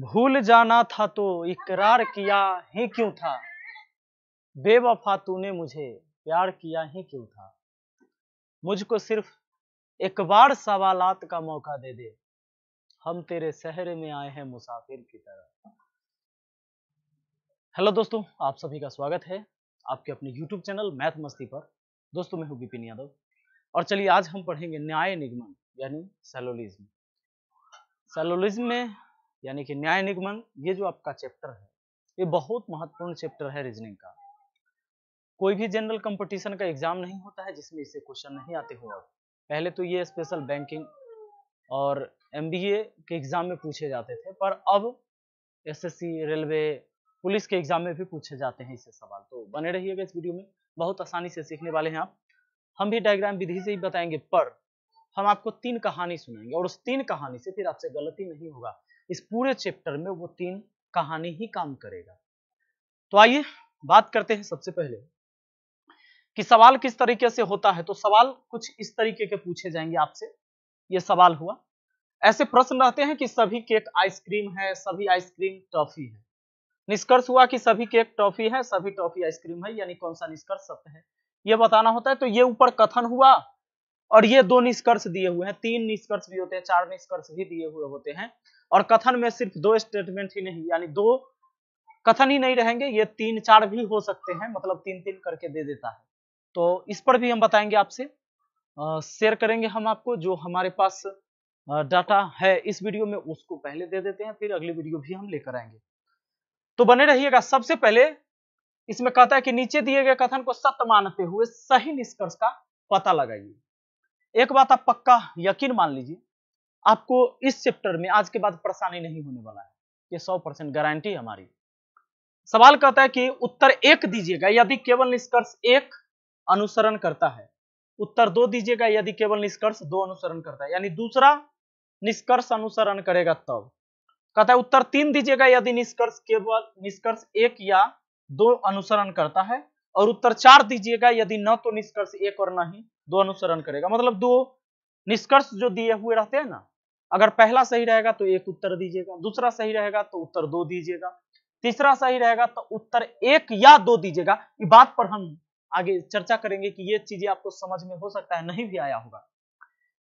भूल जाना था तो इकरार किया ही क्यों था बेवफा तूने मुझे प्यार किया ही क्यों था मुझको सिर्फ एक बार सवालात का मौका दे दे हम तेरे शहर में आए हैं मुसाफिर की तरह हेलो दोस्तों आप सभी का स्वागत है आपके अपने YouTube चैनल मैथ मस्ती पर दोस्तों मैं हूं विपिन यादव और चलिए आज हम पढ़ेंगे न्याय निगमन यानी सेलोलिज्म सेलोलिज्म में यानी कि न्याय निगमन ये जो आपका चैप्टर है ये बहुत महत्वपूर्ण चैप्टर है रीजनिंग का कोई भी जनरल कंपटीशन का एग्जाम नहीं होता है जिसमें इसे क्वेश्चन नहीं आते हो पहले तो ये स्पेशल बैंकिंग और एम के एग्जाम में पूछे जाते थे पर अब एसएससी रेलवे पुलिस के एग्जाम में भी पूछे जाते हैं इसे सवाल तो बने रहिएगा इस वीडियो में बहुत आसानी से सीखने वाले हैं आप हम भी डायग्राम विधि से ही बताएंगे पर हम आपको तीन कहानी सुनाएंगे और उस तीन कहानी से फिर आपसे गलती नहीं होगा इस पूरे चैप्टर में वो तीन कहानी ही काम करेगा तो आइए बात करते हैं सबसे पहले कि सवाल किस तरीके से होता है तो सवाल कुछ इस तरीके के पूछे जाएंगे आपसे ये सवाल हुआ ऐसे प्रश्न रहते हैं कि सभी केक आइसक्रीम है सभी आइसक्रीम टॉफी है निष्कर्ष हुआ कि सभी केक टॉफी है सभी टॉफी आइसक्रीम है यानी कौन सा निष्कर्ष सत्य है ये बताना होता है तो ये ऊपर कथन हुआ और ये दो निष्कर्ष दिए हुए हैं तीन निष्कर्ष भी होते हैं चार निष्कर्ष भी दिए हुए होते हैं और कथन में सिर्फ दो स्टेटमेंट ही नहीं यानी दो कथन ही नहीं रहेंगे ये तीन चार भी हो सकते हैं मतलब तीन तीन करके दे देता है तो इस पर भी हम बताएंगे आपसे शेयर करेंगे हम आपको जो हमारे पास डाटा है इस वीडियो में उसको पहले दे देते हैं फिर अगली वीडियो भी हम लेकर आएंगे तो बने रहिएगा सबसे पहले इसमें कहता है कि नीचे दिए गए कथन को सत्य मानते हुए सही निष्कर्ष का पता लगाइए एक बात आप पक्का यकीन मान लीजिए आपको इस चैप्टर में आज के बाद परेशानी नहीं होने वाला है ये सौ परसेंट गारंटी हमारी सवाल कहता है कि उत्तर एक दीजिएगा यदि केवल निष्कर्ष एक अनुसरण करता है उत्तर दो दीजिएगा यदि केवल निष्कर्ष दो अनुसरण करता है यानी दूसरा निष्कर्ष अनुसरण करेगा तब कहता है उत्तर तीन दीजिएगा यदि निष्कर्ष केवल निष्कर्ष एक या दो अनुसरण करता है और उत्तर चार दीजिएगा यदि न तो निष्कर्ष एक और न ही दो अनुसरण करेगा मतलब दो निष्कर्ष जो दिए हुए रहते हैं ना अगर पहला सही रहेगा तो एक उत्तर दीजिएगा दूसरा सही रहेगा तो उत्तर दो दीजिएगा तीसरा सही रहेगा तो उत्तर एक या दो दीजिएगा ये बात पर हम आगे चर्चा करेंगे कि ये चीजें आपको समझ में हो सकता है नहीं भी आया होगा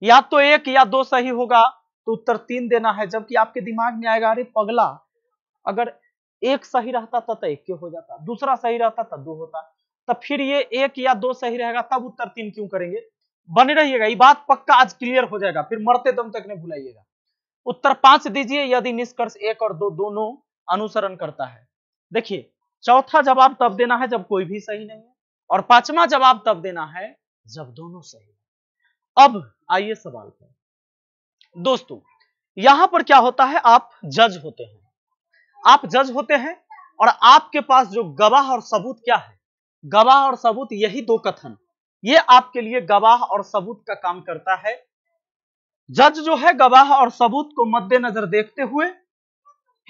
या तो एक या दो सही होगा तो उत्तर तीन देना है जबकि आपके दिमाग में आएगा अरे पगला अगर एक सही रहता तो, तो एक हो जाता दूसरा सही रहता तो दो होता तो फिर ये एक या दो सही रहेगा तब उत्तर तीन क्यों करेंगे बने रहिएगा ये बात पक्का आज क्लियर हो जाएगा फिर मरते दम तक नहीं भुलाइएगा उत्तर पांच दीजिए यदि निष्कर्ष एक और दो दोनों अनुसरण करता है देखिए चौथा जवाब तब देना है जब कोई भी सही नहीं है और पांचवा जवाब तब देना है जब दोनों सही अब आइए सवाल पर दोस्तों यहां पर क्या होता है आप जज होते हैं आप जज होते हैं और आपके पास जो गवाह और सबूत क्या है गवाह और सबूत यही दो कथन ये आपके लिए गवाह और सबूत का काम करता है जज जो है गवाह और सबूत को मद्देनजर देखते हुए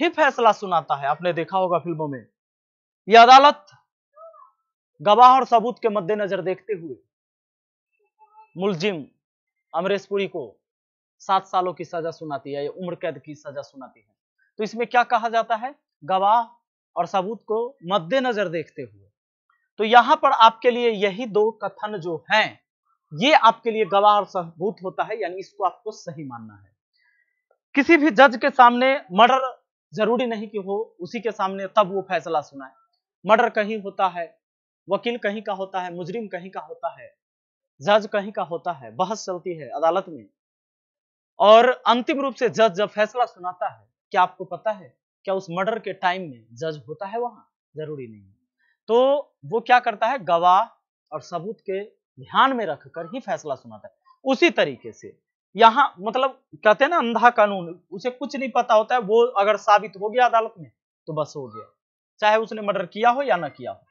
ही फैसला सुनाता है आपने देखा होगा फिल्मों में यह अदालत गवाह और सबूत के मद्देनजर देखते हुए मुलजिम अमरेश पुरी को सात सालों की सजा सुनाती है या उम्र कैद की सजा सुनाती है तो इसमें क्या कहा जाता है गवाह और सबूत को मद्देनजर देखते हुए तो यहां पर आपके लिए यही दो कथन जो हैं ये आपके लिए गवाह और सबूत होता है यानी इसको आपको सही मानना है किसी भी जज के सामने मर्डर जरूरी नहीं कि हो उसी के सामने तब वो फैसला सुनाए मर्डर कहीं होता है वकील कहीं का होता है मुजरिम कहीं का होता है जज कहीं का होता है बहस चलती है अदालत में और अंतिम रूप से जज जब फैसला सुनाता है क्या आपको पता है क्या उस मर्डर के टाइम में जज होता है वहां जरूरी नहीं है तो वो क्या करता है गवाह और सबूत के ध्यान में रखकर ही फैसला सुनाता है उसी तरीके से यहां मतलब कहते हैं ना अंधा कानून उसे कुछ नहीं पता होता है वो अगर साबित हो गया अदालत में तो बस हो गया चाहे उसने मर्डर किया हो या ना किया हो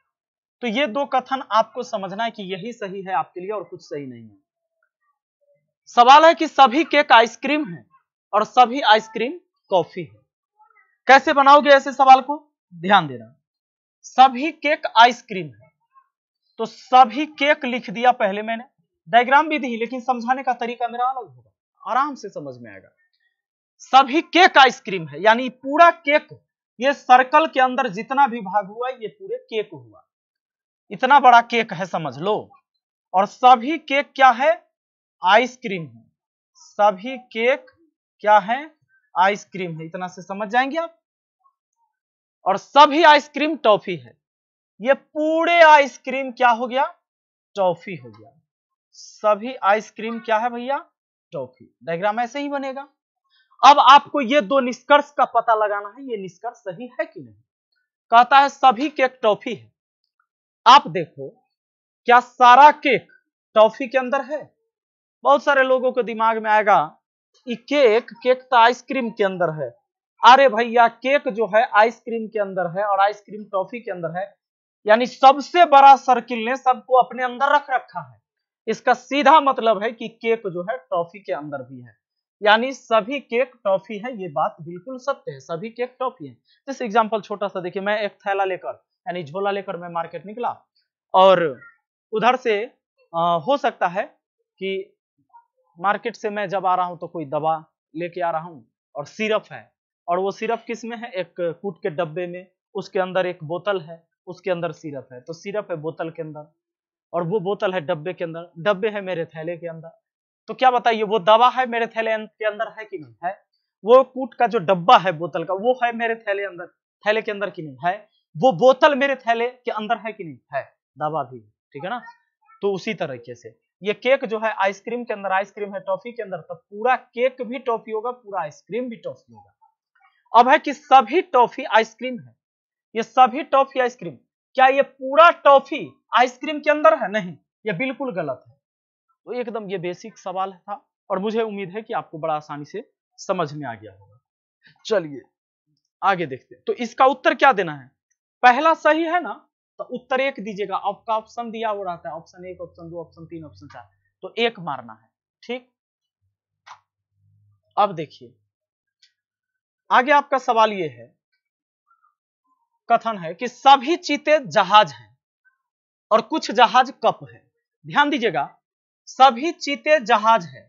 तो ये दो कथन आपको समझना है कि यही सही है आपके लिए और कुछ सही नहीं है सवाल है कि सभी केक आइसक्रीम है और सभी आइसक्रीम कॉफी है कैसे बनाओगे ऐसे सवाल को ध्यान देना सभी केक आइसक्रीम है तो सभी केक लिख दिया पहले मैंने डायग्राम भी दी लेकिन समझाने का तरीका मेरा अलग होगा आराम से समझ में आएगा सभी केक आइसक्रीम है यानी पूरा केक ये सर्कल के अंदर जितना भी भाग हुआ ये पूरे केक हुआ इतना बड़ा केक है समझ लो और सभी केक क्या है आइसक्रीम है सभी केक क्या है आइसक्रीम है इतना से समझ जाएंगे आप और सभी आइसक्रीम टॉफी है ये पूरे आइसक्रीम क्या हो गया टॉफी हो गया सभी आइसक्रीम क्या है भैया टॉफी डायग्राम ऐसे ही बनेगा अब आपको ये दो निष्कर्ष का पता लगाना है ये निष्कर्ष सही है कि नहीं कहता है सभी केक टॉफी है आप देखो क्या सारा केक टॉफी के अंदर है बहुत सारे लोगों को दिमाग में आएगा केक केक तो आइसक्रीम के अंदर है अरे भैया केक जो है आइसक्रीम के अंदर है और आइसक्रीम टॉफी के अंदर है यानी सबसे बड़ा सर्किल ने सबको अपने अंदर रख रखा है इसका सीधा मतलब है कि केक जो है टॉफी के अंदर भी है यानी सभी केक टॉफी है ये बात बिल्कुल सत्य है सभी केक टॉफी है जैसे एग्जाम्पल छोटा सा देखिए मैं एक थैला लेकर यानी झोला लेकर मैं मार्केट निकला और उधर से आ, हो सकता है कि मार्केट से मैं जब आ रहा हूं तो कोई दवा लेके आ रहा हूं और सिरप है और वो सिरप किस में है एक कूट के डब्बे में उसके अंदर एक बोतल है उसके अंदर सिरप है तो सिरप है बोतल के अंदर और वो बोतल है डब्बे के अंदर डब्बे है मेरे थैले के अंदर तो क्या बताइए वो दवा है मेरे थैले अं-, के अंदर है कि नहीं है वो कूट का जो डब्बा है बोतल का वो है मेरे थैले अंदर थैले के अंदर कि नहीं है वो बोतल मेरे थैले के अंदर है कि नहीं है दवा भी ठीक है ना तो उसी तरीके से ये केक जो है आइसक्रीम के अंदर आइसक्रीम है टॉफी के अंदर तो पूरा केक भी टॉफी होगा पूरा आइसक्रीम भी टॉफी होगा अब है कि सभी टॉफी आइसक्रीम है ये सभी टॉफी आइसक्रीम क्या ये पूरा टॉफी आइसक्रीम के अंदर है नहीं ये बिल्कुल गलत है तो एकदम ये बेसिक सवाल था और मुझे उम्मीद है कि आपको बड़ा आसानी से समझ में आ गया होगा चलिए आगे देखते हैं तो इसका उत्तर क्या देना है पहला सही है ना तो उत्तर एक दीजिएगा आपका ऑप्शन दिया हो रहा है ऑप्शन एक ऑप्शन दो ऑप्शन तीन ऑप्शन चार तो एक मारना है ठीक अब देखिए आगे आपका सवाल ये है कथन है कि सभी चीते जहाज हैं और कुछ जहाज कप है ध्यान दीजिएगा सभी चीते जहाज है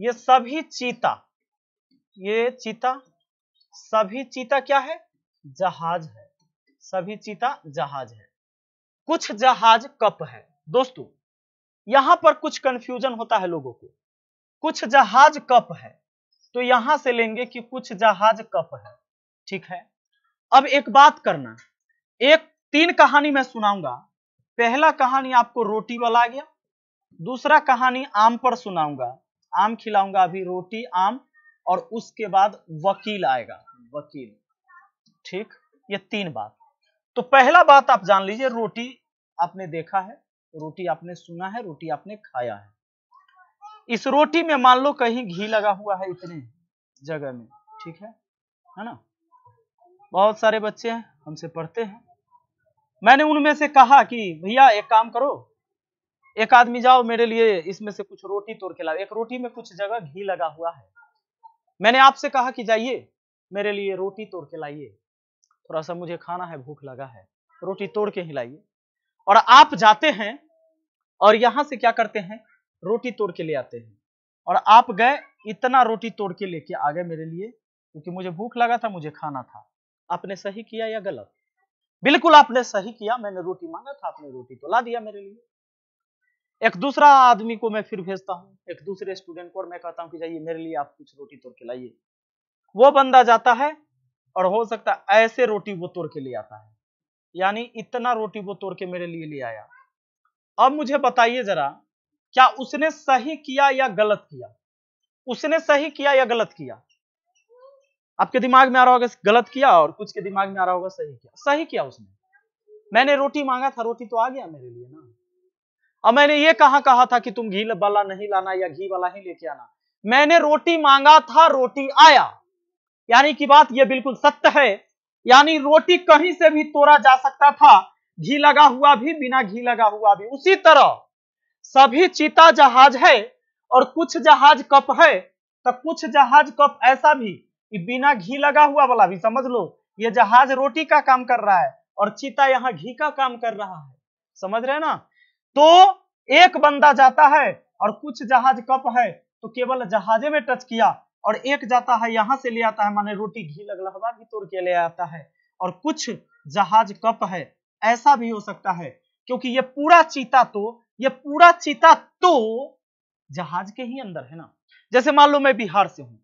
ये सभी चीता ये चीता सभी चीता क्या है जहाज है सभी चीता जहाज है कुछ जहाज कप है दोस्तों यहां पर कुछ कंफ्यूजन होता है लोगों को कुछ जहाज कप है तो यहां से लेंगे कि कुछ जहाज कप है ठीक है अब एक बात करना एक तीन कहानी मैं सुनाऊंगा पहला कहानी आपको रोटी वाला आ गया दूसरा कहानी आम पर सुनाऊंगा आम खिलाऊंगा अभी रोटी आम और उसके बाद वकील आएगा वकील ठीक ये तीन बात तो पहला बात आप जान लीजिए रोटी आपने देखा है रोटी आपने सुना है रोटी आपने खाया है इस रोटी में मान लो कहीं घी लगा हुआ है इतने जगह में ठीक है है ना बहुत सारे बच्चे हैं हमसे पढ़ते हैं मैंने उनमें से कहा कि भैया एक काम करो एक आदमी जाओ मेरे लिए इसमें से कुछ रोटी तोड़ के लाओ एक रोटी में कुछ जगह घी लगा हुआ है मैंने आपसे कहा कि जाइए मेरे लिए रोटी तोड़ के लाइए थोड़ा सा मुझे खाना है भूख लगा है रोटी तोड़ के ही लाइए और आप जाते हैं और यहां से क्या करते हैं रोटी तोड़ के ले आते हैं और आप गए इतना रोटी तोड़ के लेके आ गए मेरे लिए क्योंकि मुझे भूख लगा था मुझे खाना था आपने सही किया या गलत बिल्कुल आपने सही किया मैंने रोटी मांगा था आपने रोटी तो ला दिया मेरे लिए एक दूसरा आदमी को मैं फिर भेजता हूँ एक दूसरे स्टूडेंट को और मैं कहता हूँ कि जाइए मेरे लिए आप कुछ रोटी तोड़ के लाइए वो बंदा जाता है और हो सकता है ऐसे रोटी वो तोड़ के ले आता है यानी इतना रोटी वो तोड़ के मेरे लिए ले आया अब मुझे बताइए जरा क्या उसने सही किया या गलत किया उसने सही किया या गलत किया आपके दिमाग में आ रहा होगा गलत किया और कुछ के दिमाग में आ रहा होगा सही किया सही किया उसने मैंने रोटी मांगा था रोटी तो आ गया मेरे लिए ना और मैंने ये कहा कहा था कि तुम घी वाला नहीं लाना या घी वाला ही लेके आना मैंने रोटी मांगा था रोटी आया यानी कि बात यह बिल्कुल सत्य है यानी रोटी कहीं से भी तोड़ा जा सकता था घी लगा हुआ भी बिना घी लगा हुआ भी उसी तरह सभी चीता जहाज है और कुछ जहाज कप है तो कुछ जहाज कप ऐसा भी बिना घी लगा हुआ वाला भी समझ लो ये जहाज रोटी का काम कर रहा है और चीता यहाँ घी का काम कर रहा है समझ रहे ना तो एक बंदा जाता है और कुछ जहाज कप है तो केवल जहाजे में टच किया और एक जाता है यहाँ से ले आता है माने रोटी घी लगलहवा भी तोड़ के ले आता है और कुछ जहाज कप है ऐसा भी हो सकता है क्योंकि ये पूरा चीता तो ये पूरा चिता तो जहाज के ही अंदर है ना जैसे मान लो मैं बिहार से हूं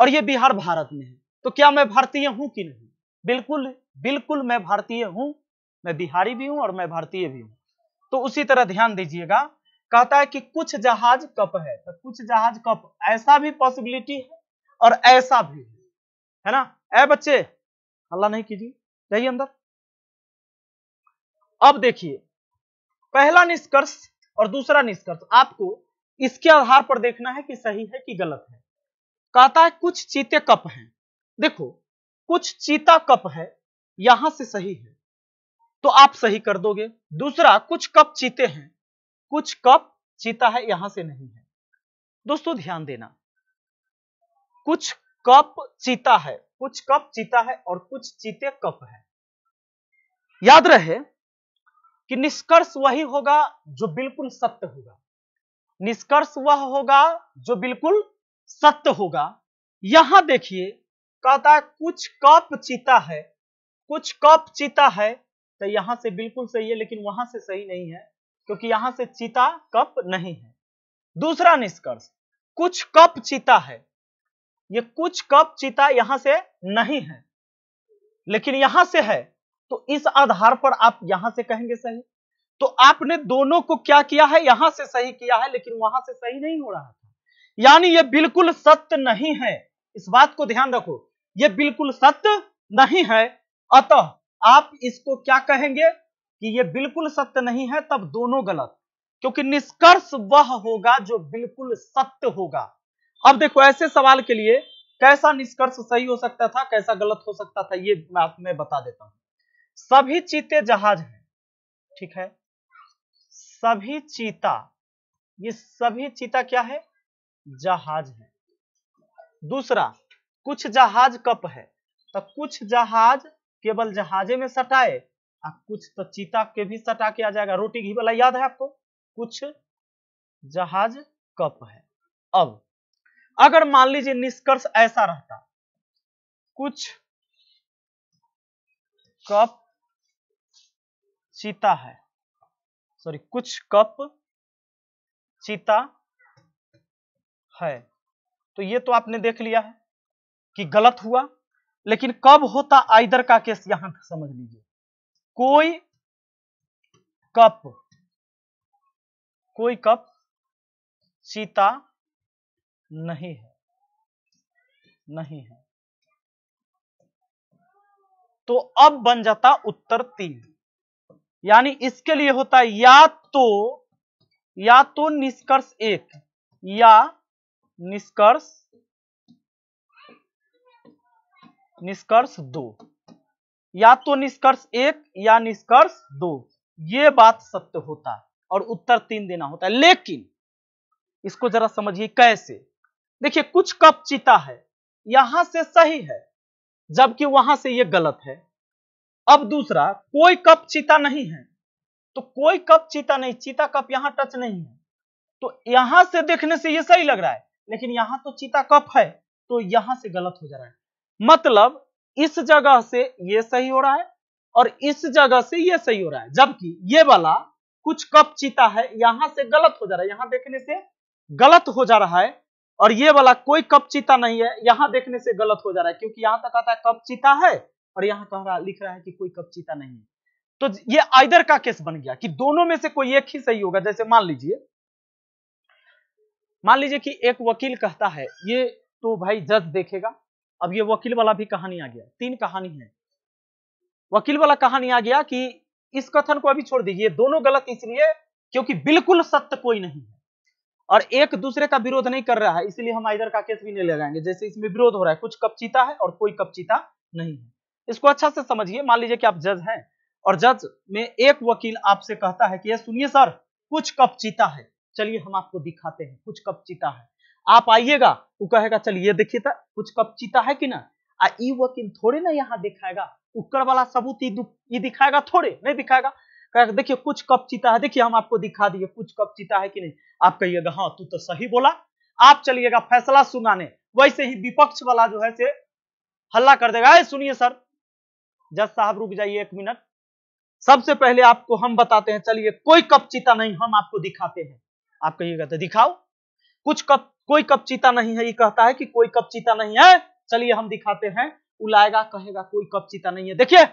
और ये बिहार भारत में है तो क्या मैं भारतीय हूं कि नहीं बिल्कुल बिल्कुल मैं भारतीय हूं मैं बिहारी भी हूं और मैं भारतीय भी हूं तो उसी तरह ध्यान दीजिएगा कहता है कि कुछ जहाज कप है तो कुछ जहाज कप ऐसा भी पॉसिबिलिटी है और ऐसा भी है, है ना ए बच्चे हल्ला नहीं कीजिए जाइए अंदर अब देखिए पहला निष्कर्ष और दूसरा निष्कर्ष आपको इसके आधार पर देखना है कि सही है कि गलत है कहता है कुछ चीते कप हैं देखो कुछ चीता कप है यहां से सही है तो आप सही कर दोगे दूसरा कुछ कप चीते हैं कुछ कप चीता है यहां से नहीं है दोस्तों ध्यान देना कुछ कप चीता है कुछ कप चीता है और कुछ चीते कप है याद रहे कि निष्कर्ष वही होगा जो बिल्कुल सत्य होगा निष्कर्ष वह होगा जो बिल्कुल सत्य होगा यहां देखिए कहता है कुछ कप चीता है कुछ कप चीता है तो यहां से बिल्कुल सही है लेकिन वहां से सही नहीं है क्योंकि यहां से चीता कप नहीं है दूसरा निष्कर्ष कुछ कप चीता है ये कुछ कप चीता यहां से नहीं है लेकिन यहां से है तो इस आधार पर आप यहां से कहेंगे सही तो आपने दोनों को क्या किया है यहां से सही किया है लेकिन वहां से सही नहीं हो रहा था यानी यह बिल्कुल सत्य नहीं है इस बात को ध्यान रखो यह बिल्कुल सत्य नहीं है अतः आप इसको क्या कहेंगे कि यह बिल्कुल सत्य नहीं है तब दोनों गलत क्योंकि निष्कर्ष वह होगा जो बिल्कुल सत्य होगा अब देखो ऐसे सवाल के लिए कैसा निष्कर्ष सही हो सकता था कैसा गलत हो सकता था यह मैं आप में बता देता हूं सभी चीते जहाज हैं ठीक है सभी चीता ये सभी चीता क्या है जहाज है दूसरा कुछ जहाज कप है तो कुछ जहाज केवल जहाजे में सटाए और कुछ तो चीता के भी सटा किया जाएगा रोटी घी वाला याद है आपको कुछ जहाज कप है अब अगर मान लीजिए निष्कर्ष ऐसा रहता कुछ कप सीता है सॉरी कुछ कप सीता है तो ये तो आपने देख लिया है कि गलत हुआ लेकिन कब होता आइदर का केस यहां समझ लीजिए कोई कप कोई कप सीता नहीं है नहीं है तो अब बन जाता उत्तर तीन यानी इसके लिए होता है या तो या तो निष्कर्ष एक या निष्कर्ष निष्कर्ष दो या तो निष्कर्ष एक या निष्कर्ष दो ये बात सत्य होता है और उत्तर तीन देना होता है लेकिन इसको जरा समझिए कैसे देखिए कुछ कप चिता है यहां से सही है जबकि वहां से ये गलत है अब दूसरा कोई कप चीता नहीं है तो कोई कप चीता नहीं चीता कप यहां टच नहीं है तो यहां से देखने से ये सही लग रहा है लेकिन यहां तो चीता कप है तो यहां से गलत हो जा रहा है मतलब इस जगह से ये सही हो रहा है और इस जगह से ये सही हो रहा है जबकि ये वाला कुछ कप चीता है यहां से गलत हो जा रहा है यहां देखने से गलत हो जा रहा है और ये वाला कोई कप चीता नहीं है यहां देखने से गलत हो जा रहा है क्योंकि यहां तक आता है कप चीता है और यहाँ कह तो रहा लिख रहा है कि कोई कपचिता नहीं है तो ये आइदर का केस बन गया कि दोनों में से कोई एक ही सही होगा जैसे मान लीजिए मान लीजिए कि एक वकील कहता है ये तो भाई जज देखेगा अब ये वकील वाला भी कहानी आ गया तीन कहानी है वकील वाला कहानी आ गया कि इस कथन को अभी छोड़ दीजिए दोनों गलत इसलिए क्योंकि बिल्कुल सत्य कोई नहीं है और एक दूसरे का विरोध नहीं कर रहा है इसलिए हम आइदर का केस भी नहीं लगाएंगे जैसे इसमें विरोध हो रहा है कुछ कपचिता है और कोई कपचिता नहीं है इसको अच्छा से समझिए मान लीजिए कि आप जज हैं और जज में एक वकील आपसे कहता है कि ये सुनिए सर कुछ कप चीता है चलिए हम आपको दिखाते हैं कुछ कप चीता है आप आइएगा वो कहेगा चलिए देखिए था कुछ कप चीता है कि ना आ वकील थोड़े ना यहाँ दिखाएगा उक्कर वाला सबूत ये दिखाएगा थोड़े नहीं दिखाएगा कहेगा देखिए कुछ कप चीता है देखिए हम आपको दिखा दिए कुछ कप चीता है कि नहीं आप कहिएगा हाँ तू तो सही बोला आप चलिएगा फैसला सुनाने वैसे ही विपक्ष वाला जो है से हल्ला कर देगा सुनिए सर जज साहब रुक जाइए एक मिनट सबसे पहले आपको हम बताते हैं चलिए कोई कप चीता नहीं हम आपको दिखाते हैं आप कहिएगा तो दिखाओ कुछ कप कोई कप चीता नहीं है ये कहता है कि कोई कप चीता नहीं है चलिए हम दिखाते हैं उलाएगा कहेगा कोई कप चीता नहीं है देखिए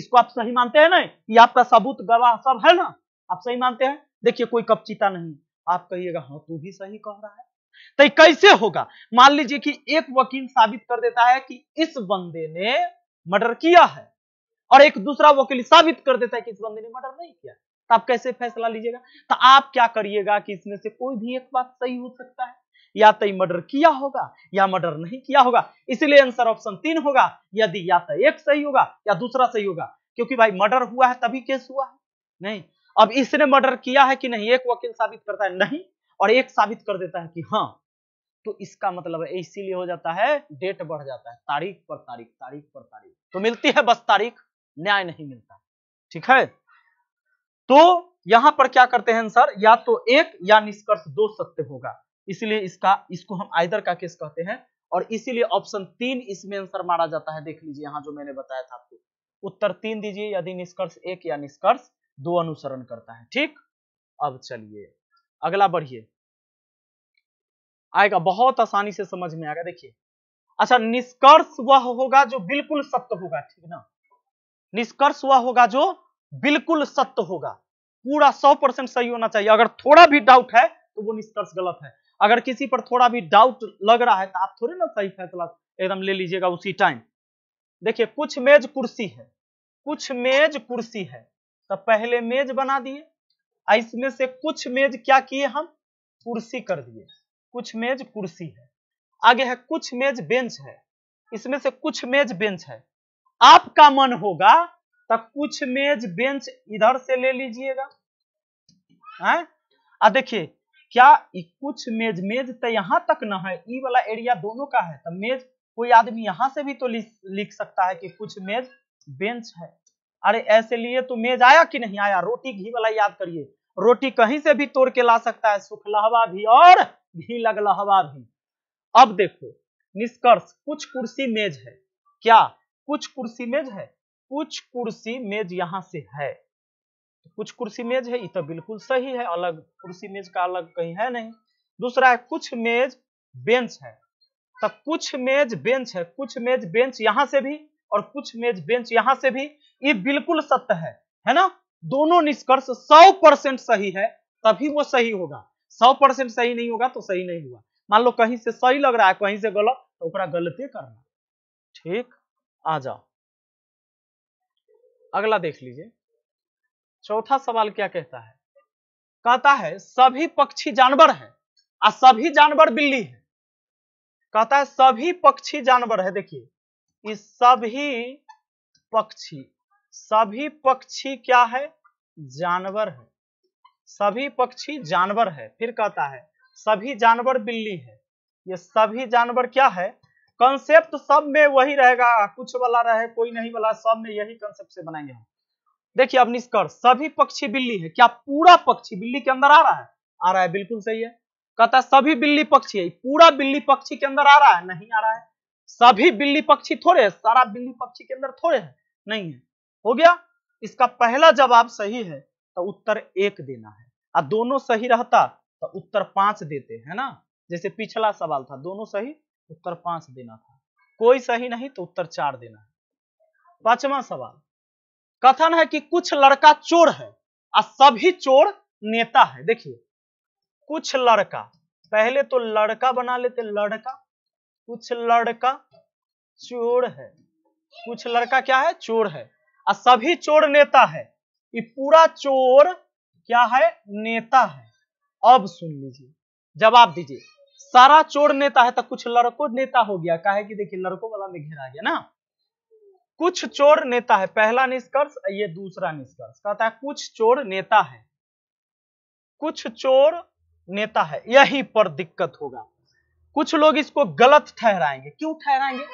इसको आप सही मानते हैं ना ये आपका सबूत गवाह सब है ना आप सही मानते हैं देखिए कोई कप चीता नहीं आप कहिएगा हाँ तू भी सही कह रहा है तो कैसे होगा मान लीजिए कि एक वकील साबित कर देता है कि इस बंदे ने मर्डर किया है और एक दूसरा वकील साबित कर देता है कि इस बंदे ने मर्डर नहीं किया तो आप कैसे फैसला लीजिएगा तो आप क्या करिएगा कि इसमें से कोई भी एक बात सही हो सकता है या तो मर्डर किया होगा या मर्डर नहीं किया होगा इसलिए आंसर ऑप्शन तीन होगा यदि या तो एक सही होगा या दूसरा सही होगा क्योंकि भाई मर्डर हुआ है तभी केस हुआ है नहीं अब इसने मर्डर किया है कि नहीं एक वकील साबित करता है नहीं और एक साबित कर देता है कि हाँ तो इसका मतलब है इसीलिए हो जाता है डेट बढ़ जाता है तारीख पर तारीख तारीख पर तारीख तो मिलती है बस तारीख न्याय नहीं मिलता ठीक है तो यहां पर क्या करते हैं सर या तो एक या निष्कर्ष दो सत्य होगा इसलिए इसका इसको हम आइदर का केस कहते हैं और इसीलिए ऑप्शन तीन इसमें आंसर मारा जाता है देख लीजिए यहां जो मैंने बताया था आपको उत्तर तीन दीजिए यदि निष्कर्ष एक या निष्कर्ष दो अनुसरण करता है ठीक अब चलिए अगला बढ़िए आएगा बहुत आसानी से समझ में आएगा देखिए अच्छा निष्कर्ष वह होगा जो बिल्कुल सत्य होगा ठीक ना निष्कर्ष वह होगा जो बिल्कुल सत्य होगा पूरा सौ परसेंट सही होना चाहिए अगर थोड़ा भी डाउट है तो वो निष्कर्ष गलत है अगर किसी पर थोड़ा भी डाउट लग रहा है तो आप थोड़े ना सही फैसला एकदम ले लीजिएगा उसी टाइम देखिए कुछ मेज कुर्सी है कुछ मेज कुर्सी है तो पहले मेज बना दिए इसमें से कुछ मेज क्या किए हम कुर्सी कर दिए कुछ मेज कुर्सी है आगे है कुछ मेज बेंच है इसमें से कुछ मेज बेंच है आपका मन होगा तो कुछ मेज बेंच इधर से ले लीजिएगा आ देखिए क्या कुछ मेज मेज तो यहां तक ना है ई वाला एरिया दोनों का है तो मेज कोई आदमी यहां से भी तो लिख सकता है कि कुछ मेज बेंच है अरे ऐसे लिए तो मेज आया कि नहीं आया रोटी घी वाला याद करिए रोटी कहीं से भी तोड़ के ला सकता है सुखलावा भी और भी लगलहवा हवा भी अब देखो निष्कर्ष कुछ कुर्सी मेज है क्या कुछ कुर्सी मेज है कुछ कुर्सी मेज यहाँ से है तो कुछ कुर्सी मेज है ये तो बिल्कुल सही है अलग कुर्सी मेज का अलग कहीं है नहीं दूसरा है कुछ मेज बेंच है तो कुछ मेज बेंच है कुछ मेज बेंच यहां से भी और कुछ मेज बेंच यहां से भी ये बिल्कुल सत्य है है ना दोनों निष्कर्ष सौ परसेंट सही है तभी वो सही होगा सौ परसेंट सही नहीं होगा तो सही नहीं हुआ मान लो कहीं से सही लग रहा है कहीं से गलत तो ओकरा गलती करना ठीक आ जाओ अगला देख लीजिए चौथा सवाल क्या कहता है कहता है सभी पक्षी जानवर है और सभी जानवर बिल्ली है कहता है सभी पक्षी जानवर है देखिए इस सभी पक्षी सभी पक्षी क्या है जानवर है सभी पक्षी जानवर है फिर कहता है सभी जानवर बिल्ली है ये सभी जानवर क्या है कंसेप्ट सब में वही रहेगा कुछ वाला रहे कोई नहीं वाला सब में यही कंसेप्ट से बनाएंगे हम देखिए अब निष्कर्ष सभी पक्षी बिल्ली है क्या पूरा पक्षी बिल्ली के अंदर आ रहा है आ रहा है बिल्कुल सही है कहता है सभी बिल्ली पक्षी है पूरा बिल्ली पक्षी के अंदर आ रहा है नहीं आ रहा है सभी बिल्ली पक्षी थोड़े है सारा बिल्ली पक्षी के अंदर थोड़े है नहीं है हो गया इसका पहला जवाब सही है तो उत्तर एक देना है आ दोनों सही रहता तो उत्तर पांच देते है ना जैसे पिछला सवाल था दोनों सही उत्तर पांच देना था कोई सही नहीं तो उत्तर चार देना है पांचवा सवाल कथन है कि कुछ लड़का चोर है और सभी चोर नेता है देखिए कुछ लड़का पहले तो लड़का बना लेते लड़का कुछ लड़का चोर है कुछ लड़का क्या है चोर है और सभी चोर नेता है कि पूरा चोर क्या है नेता है अब सुन लीजिए जवाब दीजिए सारा चोर नेता है तो कुछ लड़को नेता हो गया कहे कि देखिए लड़कों वाला में घेरा गया ना कुछ चोर नेता है पहला निष्कर्ष ये दूसरा निष्कर्ष कहता है कुछ चोर नेता है कुछ चोर नेता है यही पर दिक्कत होगा कुछ लोग इसको गलत ठहराएंगे क्यों ठहराएंगे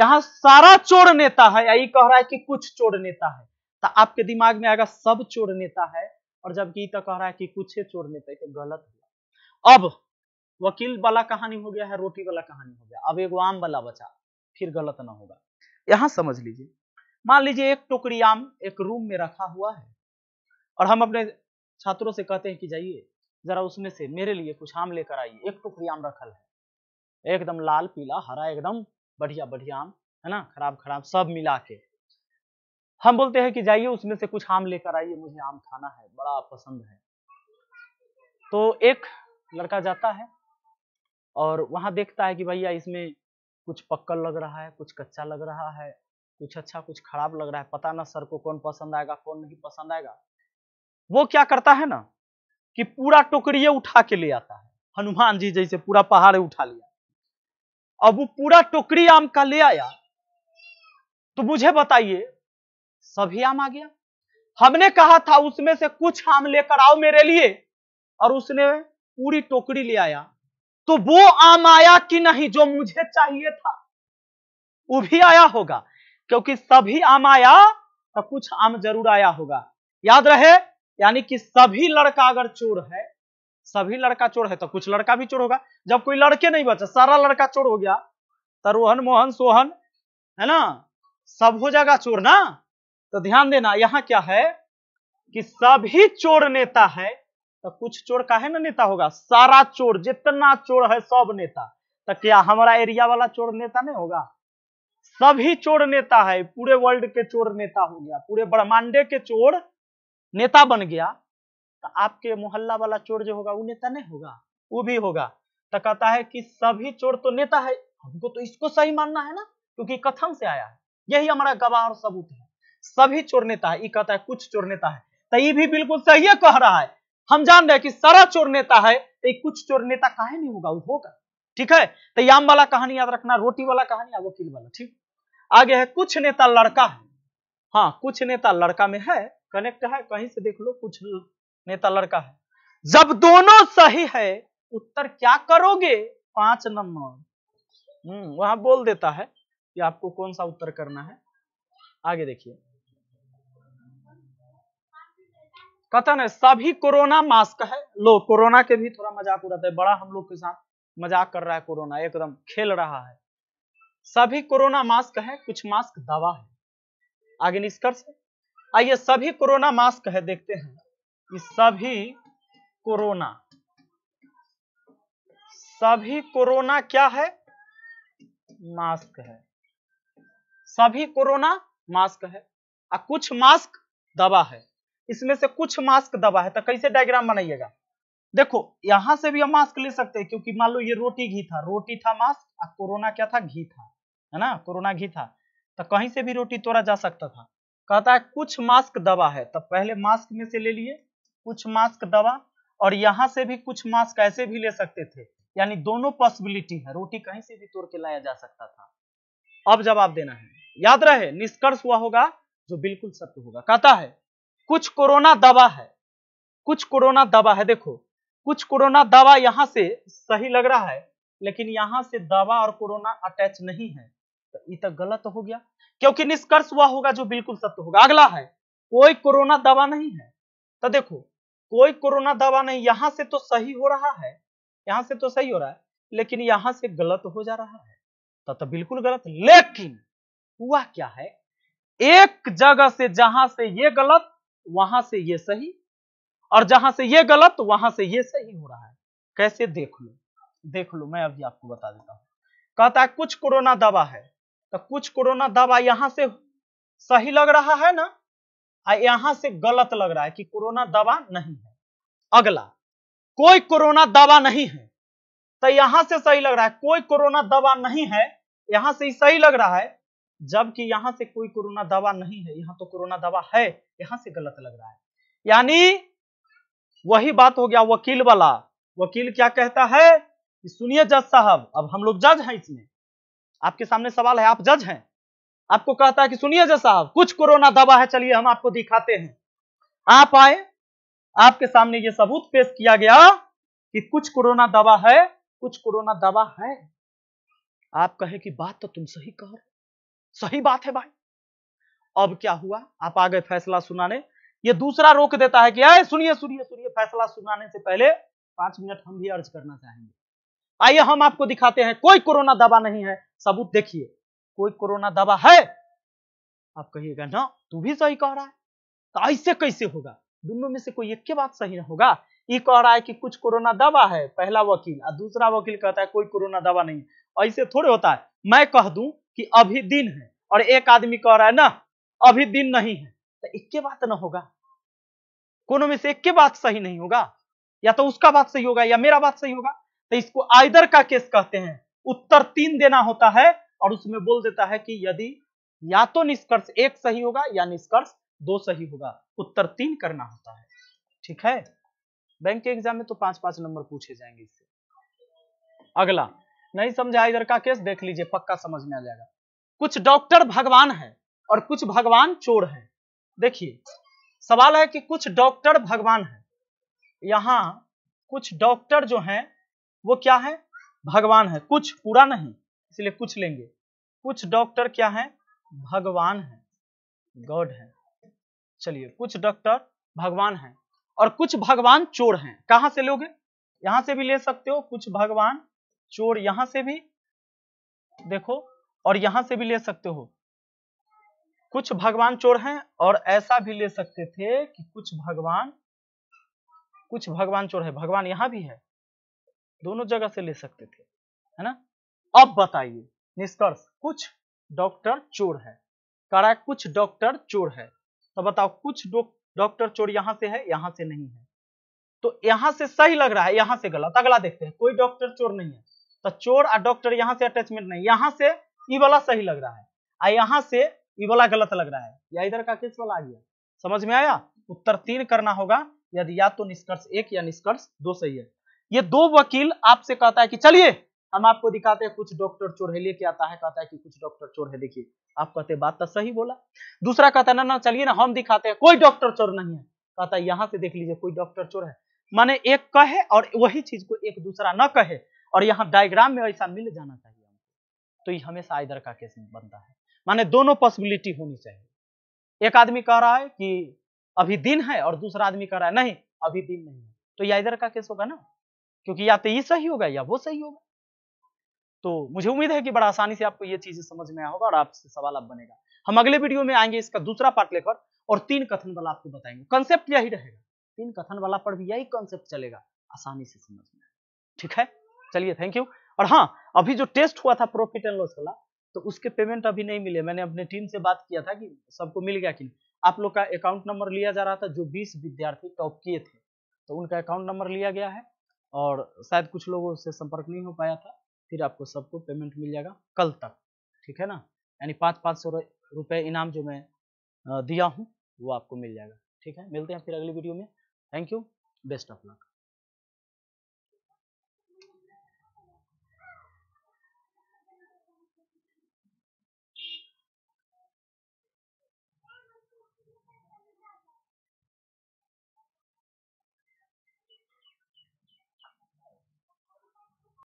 यहां सारा चोर नेता है यही कह रहा है कि कुछ चोर नेता है तो आपके दिमाग में आएगा सब चोर नेता है और जब तो कह रहा है कि कुछ है चोर नेता तो गलत हुआ अब वकील वाला कहानी हो गया है रोटी वाला कहानी हो गया अब एक आम वाला बचा फिर गलत ना होगा यहां समझ लीजिए मान लीजिए एक टोकरी आम एक रूम में रखा हुआ है और हम अपने छात्रों से कहते हैं कि जाइए जरा उसमें से मेरे लिए कुछ आम लेकर आइए एक टोकरी आम रखल है एकदम लाल पीला हरा एकदम बढ़िया बढ़िया आम है ना खराब खराब सब मिला के हम बोलते हैं कि जाइए उसमें से कुछ आम लेकर आइए मुझे आम खाना है बड़ा पसंद है तो एक लड़का जाता है और वहां देखता है कि भैया इसमें कुछ पक्कल लग रहा है कुछ कच्चा लग रहा है कुछ अच्छा कुछ खराब लग रहा है पता ना सर को कौन पसंद आएगा कौन नहीं पसंद आएगा वो क्या करता है ना कि पूरा टोकरिए उठा के ले आता है हनुमान जी जैसे पूरा पहाड़ उठा लिया अब वो पूरा टोकरी आम का ले आया तो मुझे बताइए सभी आम आ गया हमने कहा था उसमें से कुछ आम लेकर आओ मेरे लिए और उसने पूरी टोकरी ले आया तो वो आम आया कि नहीं जो मुझे चाहिए था वो भी आया होगा क्योंकि सभी आम आया तो कुछ आम जरूर आया होगा याद रहे यानी कि सभी लड़का अगर चोर है सभी लड़का चोर है तो कुछ लड़का भी चोर होगा जब कोई लड़के नहीं बचा सारा लड़का चोर हो गया तो रोहन मोहन सोहन है ना सब हो जाएगा चोर ना तो ध्यान देना यहां क्या है कि सभी चोर नेता है तो कुछ चोर का है ना नेता होगा सारा चोर जितना चोर है सब नेता तो क्या हमारा एरिया वाला चोर नेता नहीं होगा सभी चोर नेता है पूरे वर्ल्ड के चोर नेता हो गया पूरे ब्रह्मांडे के चोर नेता बन गया तो आपके मोहल्ला वाला चोर जो होगा वो नेता नहीं होगा वो भी होगा तो कहता है कि सभी चोर तो नेता है हमको तो इसको सही मानना है ना क्योंकि कथन से आया है यही हमारा गवाह और सबूत है सभी चोर नेता है ये कहता है कुछ चोर नेता है तो ये भी बिल्कुल सही कह रहा है हम जान रहे हैं कि सारा चोर नेता है तो कुछ चोर नेता काहे नहीं होगा वो होगा ठीक है तो याम वाला कहानी याद रखना रोटी वाला कहानी या वकील वाला ठीक आगे है कुछ नेता लड़का है हाँ कुछ नेता लड़का में है कनेक्ट है कहीं से देख लो कुछ नेता लड़का है जब दोनों सही है उत्तर क्या करोगे पांच नंबर हम्म वहां बोल देता है कि आपको कौन सा उत्तर करना है आगे देखिए कथन है सभी कोरोना मास्क है लो कोरोना के भी थोड़ा मजाक उड़ाते है बड़ा हम लोग के साथ मजाक कर रहा है कोरोना एकदम खेल रहा है सभी कोरोना मास्क है कुछ मास्क दवा है आगे निष्कर्ष आइए सभी कोरोना मास्क है देखते हैं कि सभी कोरोना सभी कोरोना क्या है मास्क है सभी कोरोना मास्क है और कुछ मास्क दवा है इसमें से कुछ मास्क दबा है तो कैसे डायग्राम बनाइएगा देखो यहां से भी हम मास्क ले सकते हैं क्योंकि मान लो ये रोटी घी था रोटी था मास्क और कोरोना क्या था घी था है ना कोरोना घी था तो कहीं से भी रोटी तोड़ा जा सकता था कहता है कुछ मास्क दबा है तो पहले मास्क में से ले लिए कुछ मास्क दबा और यहां से भी कुछ मास्क ऐसे भी ले सकते थे यानी दोनों पॉसिबिलिटी है रोटी कहीं से भी तोड़ के लाया जा सकता था अब जवाब देना है याद रहे निष्कर्ष हुआ होगा जो बिल्कुल सत्य होगा कहता है कुछ कोरोना दवा है कुछ कोरोना दवा है देखो कुछ कोरोना दवा यहां से सही लग रहा है लेकिन यहां से दवा और कोरोना अटैच नहीं है तो ये तो गलत हो गया क्योंकि निष्कर्ष हुआ होगा जो बिल्कुल सत्य होगा अगला है कोई कोरोना दवा नहीं है तो देखो कोई कोरोना दवा नहीं यहां से तो सही हो रहा है यहां से तो सही हो रहा है लेकिन यहां से गलत हो जा रहा है तो, तो बिल्कुल गलत लेकिन हुआ क्या है एक जगह से जहां से ये गलत वहां से ये सही और जहां से ये गलत वहां से ये सही हो रहा है कैसे देख लो देख लो मैं अभी आपको बता देता हूं कहता है कुछ कोरोना दवा है तो कुछ कोरोना दवा यहां से सही लग रहा है ना और यहां से गलत लग रहा है कि कोरोना दवा नहीं है अगला कोई कोरोना दवा नहीं है तो यहां से सही लग रहा है कोई कोरोना दवा नहीं है यहां से सही लग रहा है जबकि यहाँ से कोई कोरोना दवा नहीं है यहाँ तो कोरोना दवा है यहाँ से गलत लग रहा है यानी वही बात हो गया वकील वाला वकील क्या कहता है कि सुनिए जज साहब अब हम लोग जज हैं इसमें आपके सामने सवाल है आप जज हैं आपको कहता है कि सुनिए जज साहब कुछ कोरोना दवा है चलिए हम आपको दिखाते हैं आप आए आपके सामने ये सबूत पेश किया गया कि कुछ कोरोना दवा है कुछ कोरोना दवा है आप कहे कि बात तो तुम सही कह रहे सही बात है भाई अब क्या हुआ आप आ गए फैसला सुनाने ये दूसरा रोक देता है कि आए सुनिए सुनिए सुनिए फैसला सुनाने से पहले पांच मिनट हम भी अर्ज करना चाहेंगे आइए हम आपको दिखाते हैं कोई कोरोना दवा नहीं है सबूत देखिए कोई कोरोना दवा है आप कहिएगा ना तू भी सही कह रहा है तो ऐसे कैसे होगा दोनों में से कोई एक के बात सही ना होगा ये कह रहा है कि कुछ कोरोना दवा है पहला वकील और दूसरा वकील कहता है कोई कोरोना दवा नहीं ऐसे थोड़े होता है मैं कह दूं कि अभी दिन है और एक आदमी कह रहा है ना अभी दिन नहीं है तो इक्के बात ना होगा कोनो में से एक बात सही नहीं होगा या तो उसका बात सही होगा या मेरा बात सही होगा तो इसको आइदर का केस कहते हैं उत्तर तीन देना होता है और उसमें बोल देता है कि यदि या तो निष्कर्ष एक सही होगा या निष्कर्ष दो सही होगा उत्तर तीन करना होता है ठीक है बैंक के एग्जाम में तो पांच पांच नंबर पूछे जाएंगे इससे अगला नहीं समझा हाँ, इधर का केस देख लीजिए पक्का समझ में आ जाएगा कुछ डॉक्टर भगवान है और कुछ भगवान चोर है देखिए सवाल है कि कुछ डॉक्टर भगवान है यहाँ कुछ डॉक्टर जो हैं वो क्या है भगवान है कुछ पूरा नहीं इसलिए कुछ लेंगे कुछ डॉक्टर क्या है भगवान है गॉड है चलिए कुछ डॉक्टर भगवान है और कुछ भगवान चोर हैं कहां से लोगे यहां से भी ले सकते हो कुछ भगवान चोर यहां से भी देखो और यहां से भी ले सकते हो कुछ भगवान चोर हैं और ऐसा भी ले सकते थे कि कुछ भगवान कुछ भगवान चोर है भगवान यहां भी है दोनों जगह से ले सकते थे है ना अब बताइए निष्कर्ष कुछ डॉक्टर चोर है करा कुछ डॉक्टर चोर है तो बताओ कुछ डॉक्टर चोर यहां से है यहां से नहीं है तो यहां से सही लग रहा है यहां से गलत अगला देखते हैं कोई डॉक्टर चोर नहीं है तो चोर और डॉक्टर यहाँ से अटैचमेंट नहीं यहाँ से ई वाला सही लग रहा है आ यहाँ से ई वाला गलत लग रहा है या इधर का किस वाला आ गया समझ में आया उत्तर तीन करना होगा यदि या तो निष्कर्ष एक या निष्कर्ष दो सही है ये दो वकील आपसे कहता है कि चलिए हम आपको दिखाते हैं कुछ डॉक्टर चोर है लेके आता है कहता है कि कुछ डॉक्टर चोर है देखिए आप कहते बात तो सही बोला दूसरा कहता है ना ना चलिए ना हम दिखाते हैं कोई डॉक्टर चोर नहीं है कहता है यहाँ से देख लीजिए कोई डॉक्टर चोर है माने एक कहे और वही चीज को एक दूसरा न कहे और यहाँ डायग्राम में ऐसा मिल जाना चाहिए तो ये हमेशा इधर का केस बनता है माने दोनों पॉसिबिलिटी होनी चाहिए एक आदमी कह रहा है कि अभी दिन है और दूसरा आदमी कह रहा है नहीं अभी दिन नहीं है तो या इधर का केस होगा ना क्योंकि या तो ये सही होगा या वो सही होगा तो मुझे उम्मीद है कि बड़ा आसानी से आपको ये चीजें समझ में आया होगा और आपसे सवाल अब बनेगा हम अगले वीडियो में आएंगे इसका दूसरा पार्ट लेकर और तीन कथन वाला आपको बताएंगे कंसेप्ट यही रहेगा तीन कथन वाला पर भी यही कंसेप्ट चलेगा आसानी से समझ में ठीक है चलिए थैंक यू और हाँ अभी जो टेस्ट हुआ था प्रॉफिट एंड लॉस वाला तो उसके पेमेंट अभी नहीं मिले मैंने अपने टीम से बात किया था कि सबको मिल गया कि आप लोग का अकाउंट नंबर लिया जा रहा था जो बीस विद्यार्थी टॉप किए थे तो उनका अकाउंट नंबर लिया गया है और शायद कुछ लोगों से संपर्क नहीं हो पाया था फिर आपको सबको पेमेंट मिल जाएगा कल तक ठीक है ना यानी पाँच पाँच सौ रुपये इनाम जो मैं दिया हूँ वो आपको मिल जाएगा ठीक है मिलते हैं फिर अगली वीडियो में thank you best of luck